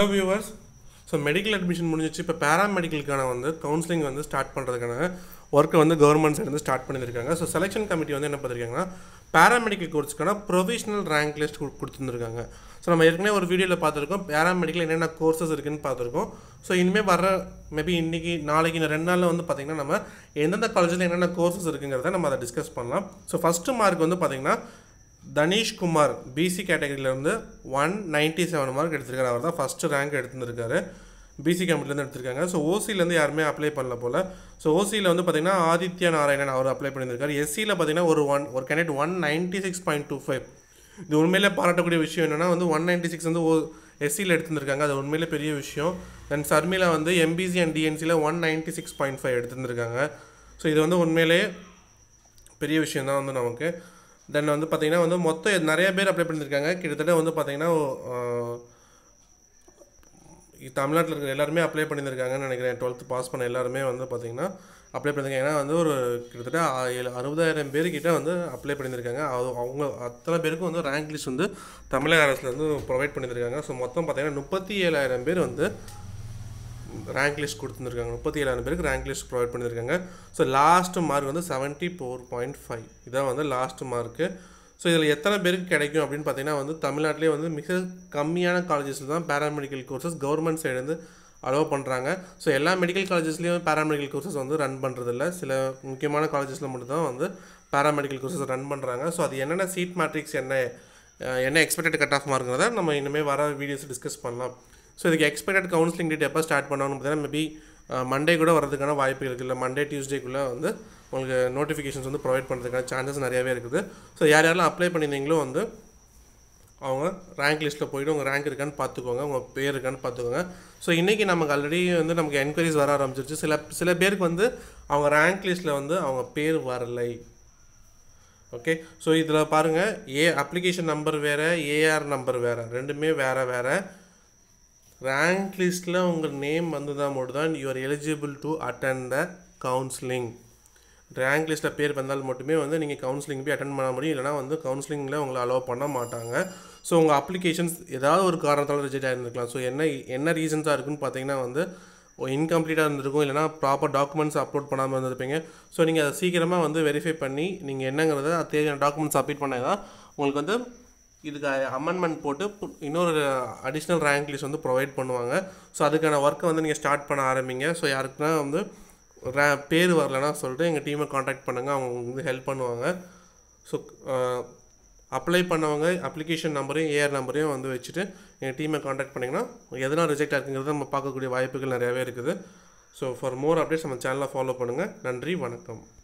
hello viewers so medical admission முடிஞ்சிச்சு இப்போ பேராமெடிக்கலுக்கான வந்து கவுன்சிலிங் வந்து ஸ்டார்ட் பண்ணுறதுக்கான ஒர்க்கை வந்து கவர்மெண்ட் சைடு வந்து ஸ்டார்ட் பண்ணியிருக்காங்க ஸோ செலெக்ஷன் கமிட்டி வந்து என்ன பார்த்துருக்காங்கன்னா பேராமெடிக்கல் கோர்ஸுக்கான ப்ரொவிஷனல் ரேங்க் லிஸ்ட் கொடுத்துருக்காங்க ஸோ நம்ம ஏற்கனவே ஒரு வீடியோவில் பார்த்துருக்கோம் பேராமெடிக்கல் என்னென்ன கோர்சஸ் இருக்குதுன்னு பார்த்துருக்கோம் ஸோ இனிமேல் வர மேபி இன்றைக்கி நாளைக்கு இந்த ரெண்டு நாளில் வந்து பார்த்திங்கன்னா நம்ம எந்தெந்த காலேஜில் என்னென்ன கோர்சஸ் இருக்குங்கிறத நம்ம அதை டிஸ்கஸ் பண்ணலாம் ஸோ ஃபஸ்ட்டு மார்க் வந்து பார்த்திங்கன்னா தனீஷ்குமார் பிசி கேட்டகரியிலேருந்து ஒன் நைன்ட்டி செவன் மார்க் எடுத்திருக்காரு அவர் தான் ஃபஸ்ட்டு ரேங்க் எடுத்துருக்காரு பிசி கம்பெனிலேருந்து எடுத்திருக்காங்க ஸோ ஓசிலேருந்து யாருமே அப்ளை பண்ணல போல் ஸோ ஓசியில் வந்து பார்த்திங்கன்னா ஆதித்யா நாராயணன் அவர் அப்ளை பண்ணியிருக்காரு எஸ்சியில் பார்த்திங்கன்னா ஒரு ஒன் ஒரு candidate one ninety six point two five இது உண்மையிலே பாராட்டக்கூடிய விஷயம் என்னென்னா வந்து ஒன் நைன்ட்டி சிக்ஸ் வந்து ஓ எஸ்சியில் எடுத்திருக்காங்க அது உண்மையிலே பெரிய விஷயம் தென் சர்மிலா வந்து எம்பிசி அண்ட் டிஎன்சியில் one ninety six point five எடுத்திருந்துருக்காங்க ஸோ இது வந்து உண்மையிலே பெரிய விஷயம் தான் வந்து நமக்கு தென் வந்து பார்த்திங்கன்னா வந்து மொத்தம் நிறைய பேர் அப்ளை பண்ணியிருக்காங்க கிட்டத்தட்ட வந்து பார்த்திங்கன்னா தமிழ்நாட்டில் இருக்கிற எல்லாருமே அப்ளை பண்ணியிருக்காங்கன்னு நினைக்கிறேன் டுவெல்த்து பாஸ் பண்ண எல்லாருமே வந்து பார்த்திங்கன்னா அப்ளை பண்ணியிருக்காங்க ஏன்னா வந்து ஒரு கிட்டத்தட்ட அறுபதாயிரம் பேர்கிட்ட வந்து அப்ளை பண்ணியிருக்காங்க அது அவங்க அத்தனை பேருக்கும் வந்து ரேங்க் லிஸ்ட் வந்து தமிழக அரசுலேருந்து ப்ரொவைட் பண்ணியிருக்காங்க ஸோ மொத்தம் பார்த்திங்கன்னா முப்பத்தி ஏழாயிரம் பேர் வந்து ரேங்க் லிஸ்ட் கொடுத்துருக்காங்க முப்பத்தி ஏழாயிரம் பேருக்கு ரேங்க் லிஸ்ட் ப்ரொவைட் பண்ணியிருக்காங்க ஸோ லாஸ்ட் மார்க் வந்து செவன்ட்டி ஃபோர் பாயிண்ட் ஃபைவ் இதான் வந்து லாஸ்ட் மார்க்கு ஸோ இதில் எத்தனை பேருக்கு கிடைக்கும் அப்படின்னு பார்த்தீங்கன்னா வந்து தமிழ்நாட்டிலே வந்து மிக கம்மியான காலேஜஸில் தான் பேராமெடிக்கல் கோர்சஸ் கவர்மெண்ட் சைடுலேருந்து அலோவ் பண்ணுறாங்க ஸோ எல்லா மெடிக்கல் காலேஜஸ்லேயும் பேராமெடிக்கல் கோர்சஸ் வந்து ரன் பண்ணுறதில்ல சில முக்கியமான காலேஜஸில் மட்டும்தான் வந்து பேராமெடிக்கல் கோர்சஸ் ரன் பண்ணுறாங்க ஸோ அது என்னென்ன சீட் மேட்ரிக்ஸ் என்ன என்ன எக்ஸ்பெக்டட் கட் ஆஃப் மார்க்குங்கிறத நம்ம இனிமேல் வர வீடியோஸ் டிஸ்கஸ் பண்ணலாம் ஸோ இதுக்கு எக்ஸ்பெக்டட் கவுன்சிலிங் டேட் எப்போ ஸ்டார்ட் பண்ணணும்னு பார்த்தீங்கன்னா மேபி மண்டே uh, கூட வரதுக்கான வாய்ப்பு இருக்குது இல்லை மண்டே டியூஸ்டேக்குள்ளே வந்து உங்களுக்கு நோட்டிஃபிகேஷன்ஸ் வந்து ப்ரொவைட் பண்ணுறதுக்கான சான்சஸ் நிறையாவே இருக்குது ஸோ யார் யாரெல்லாம் அப்ளை பண்ணியிருந்தீங்களோ வந்து அவங்க ரேங்க் லிஸ்ட்டில் போய்ட்டு உங்கள் ரேங்க் இருக்கான்னு பார்த்துக்கோங்க உங்கள் பேர் இருக்கான்னு பார்த்துக்கோங்க ஸோ இன்றைக்கி நமக்கு ஆல்ரெடி வந்து நமக்கு என்கொயரிஸ் வர ஆரம்பிச்சிருச்சு சில சில பேருக்கு வந்து அவங்க ரேங்க் லிஸ்ட்டில் வந்து அவங்க பேர் வரலை ஓகே ஸோ இதில் பாருங்கள் ஏ அப்ளிகேஷன் நம்பர் வேறு ஏஆர் நம்பர் வேறு ரெண்டுமே வேறு வேறு ரேங்க் லிஸ்ட்டில் உங்கள் நேம் வந்ததாக மட்டும் தான் you're eligible to attend the counselling rank லிஸ்ட்டில் பேர் வந்தால் மட்டுமே வந்து நீங்கள் கவுன்சிலிங் போய் அட்டன் பண்ண முடியும் இல்லைனா வந்து கவுன்சிலிங்கில் உங்களை அலோவ் பண்ண மாட்டாங்க ஸோ உங்கள் அப்ளிகேஷன்ஸ் ஏதாவது ஒரு காரணத்தால் ரிஜெக்ட் ஆகியிருந்துருக்கலாம் ஸோ என்ன என்ன ரீசன்ஸாக இருக்குன்னு பார்த்தீங்கன்னா வந்து இன்கம்ப்ளீட்டாக இருந்திருக்கும் இல்லைனா ப்ராப்பர் டாக்குமெண்ட்ஸ் அப்லோட் பண்ணாமல் இருந்திருப்பீங்க ஸோ நீங்கள் அதை சீக்கிரமாக வந்து வெரிஃபை பண்ணி நீங்கள் என்னங்கிறத தேவையான டாக்குமெண்ட்ஸ் சப்மிட் பண்ணால் தான் உங்களுக்கு வந்து இதுக்கு அமெண்ட்மெண்ட் போட்டு இன்னொரு அடிஷ்னல் ரேங்க் லிஸ்ட் வந்து ப்ரொவைட் பண்ணுவாங்க ஸோ அதுக்கான ஒர்க்கை வந்து நீங்கள் ஸ்டார்ட் பண்ண ஆரம்பிங்க ஸோ யாருக்குன்னா வந்து ரே பேர் வரலன்னா சொல்லிட்டு எங்கள் டீமை காண்டாக்ட் பண்ணுங்கள் அவங்க வந்து ஹெல்ப் பண்ணுவாங்க ஸோ அப்ளை பண்ணவங்க அப்ளிகேஷன் நம்பரையும் ஏஆர் நம்பரையும் வந்து வச்சுட்டு எங்கள் டீமை காண்டாக்ட் பண்ணிங்கன்னா எதனால் ரிஜெக்ட் ஆகுங்கிறது நம்ம பார்க்கக்கூடிய வாய்ப்புகள் நிறையாவே இருக்குது ஸோ ஃபார் மோர் அப்டேட்ஸ் நம்ம சேனலை ஃபாலோ பண்ணுங்கள் நன்றி வணக்கம்